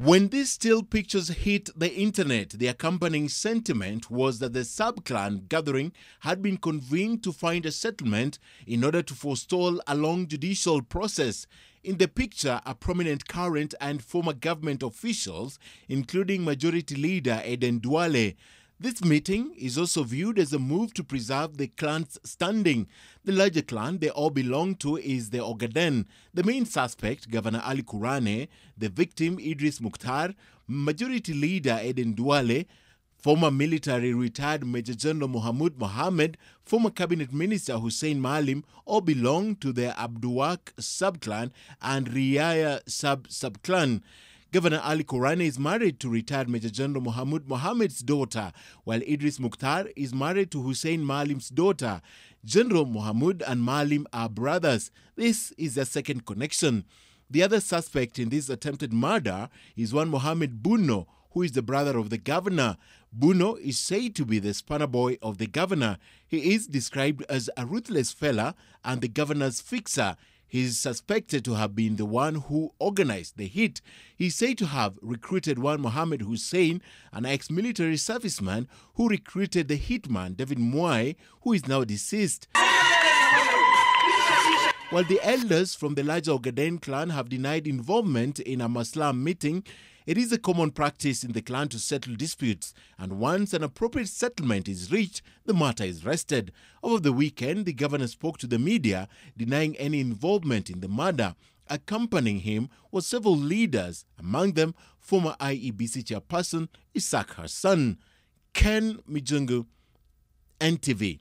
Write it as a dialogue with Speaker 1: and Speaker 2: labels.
Speaker 1: When these still pictures hit the internet, the accompanying sentiment was that the sub-clan gathering had been convened to find a settlement in order to forestall a long judicial process. In the picture are prominent current and former government officials, including Majority Leader Eden Duale. This meeting is also viewed as a move to preserve the clan's standing. The larger clan they all belong to is the Ogaden. The main suspect, Governor Ali Kurane, the victim, Idris Mukhtar, Majority Leader Eden Duale, former military retired Major General Mohamud Mohammed, former Cabinet Minister Hussein Malim, all belong to the Abduwak subclan and Riaya sub subclan. Governor Ali Kurani is married to retired Major General Mohammed Mohammed's daughter, while Idris Mukhtar is married to Hussein Malim's daughter. General Muhammad and Malim are brothers. This is their second connection. The other suspect in this attempted murder is one Mohammed Buno, who is the brother of the governor. Buno is said to be the spanner boy of the governor. He is described as a ruthless fella and the governor's fixer. He is suspected to have been the one who organized the hit. He is said to have recruited one Mohammed Hussein, an ex military serviceman who recruited the hitman David Mwai, who is now deceased. While the elders from the larger Ogaden clan have denied involvement in a Maslam meeting, it is a common practice in the clan to settle disputes, and once an appropriate settlement is reached, the matter is rested. Over the weekend, the governor spoke to the media, denying any involvement in the murder. Accompanying him were several leaders, among them former IEBC chairperson Isaac Hassan. Ken Mijungu, NTV.